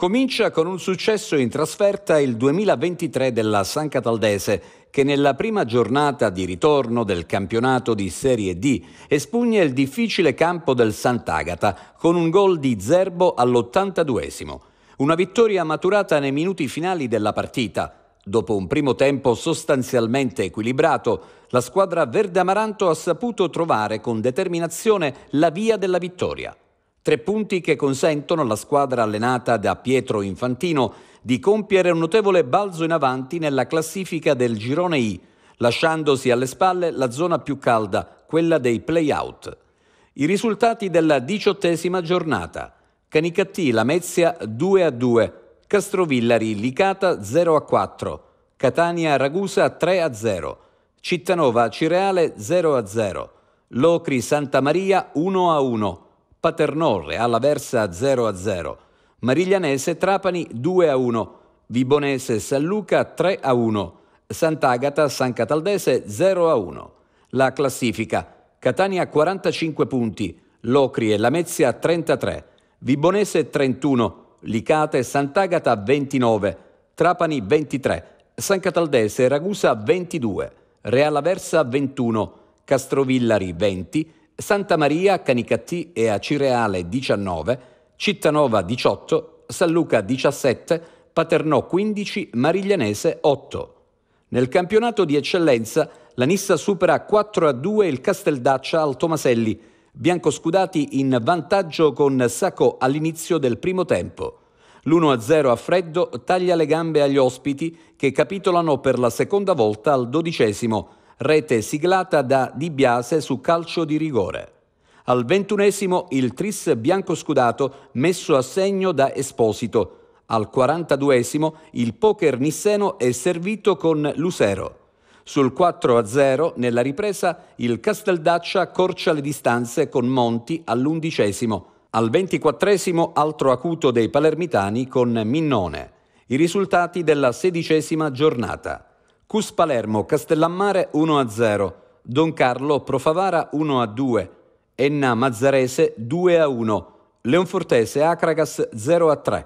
Comincia con un successo in trasferta il 2023 della San Cataldese, che nella prima giornata di ritorno del campionato di Serie D espugna il difficile campo del Sant'Agata con un gol di Zerbo all'82esimo. Una vittoria maturata nei minuti finali della partita. Dopo un primo tempo sostanzialmente equilibrato, la squadra verde-amaranto ha saputo trovare con determinazione la via della vittoria. Tre punti che consentono alla squadra allenata da Pietro Infantino di compiere un notevole balzo in avanti nella classifica del girone I, lasciandosi alle spalle la zona più calda, quella dei play-out. I risultati della diciottesima giornata. Canicattì Lamezia 2 a 2, Castrovillari Licata 0 a 4, Catania Ragusa 3 a 0, Cittanova Cireale 0 a 0, Locri Santa Maria 1 a 1, Paternò, Real Versa 0-0, a Mariglianese Trapani 2-1, a Vibonese San Luca 3-1, Sant'Agata San Cataldese 0-1. a La classifica Catania 45 punti, Locri e Lamezia 33, Vibonese 31, Licate Sant'Agata 29, Trapani 23, San Cataldese Ragusa 22, Real Aversa 21, Castrovillari 20, Santa Maria Canicattì e Acireale 19, Cittanova 18, San Luca 17, Paternò 15, Mariglianese 8. Nel campionato di eccellenza la Nissa supera 4 a 2 il Casteldaccia al Tomaselli, biancoscudati in vantaggio con Sacco all'inizio del primo tempo. L'1-0 a freddo taglia le gambe agli ospiti che capitolano per la seconda volta al dodicesimo, rete siglata da Di Biase su calcio di rigore. Al ventunesimo il tris biancoscudato messo a segno da Esposito. Al quarantaduesimo il poker nisseno è servito con Lucero. Sul 4-0 nella ripresa il Casteldaccia corcia le distanze con Monti all'undicesimo. Al ventiquattresimo altro acuto dei palermitani con Minnone. I risultati della sedicesima giornata. Cus Palermo, Castellammare 1-0, Don Carlo Profavara 1-2, Enna Mazzarese 2-1, Leonfortese Acragas 0-3,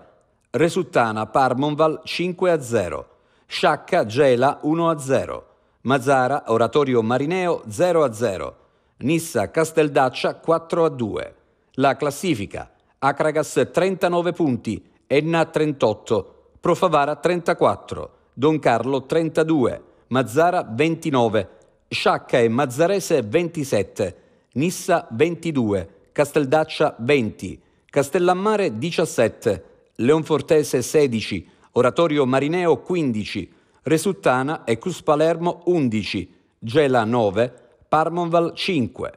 Resuttana Parmonval 5-0, Sciacca Gela 1-0, Mazzara Oratorio Marineo 0-0, Nissa Casteldaccia 4-2. La classifica Acragas 39 punti, Enna 38, Profavara 34. Don Carlo 32, Mazzara 29, Sciacca e Mazzarese 27, Nissa 22, Casteldaccia 20, Castellammare 17, Leonfortese 16, Oratorio Marineo 15, Resuttana e Cuspalermo 11, Gela 9, Parmonval 5.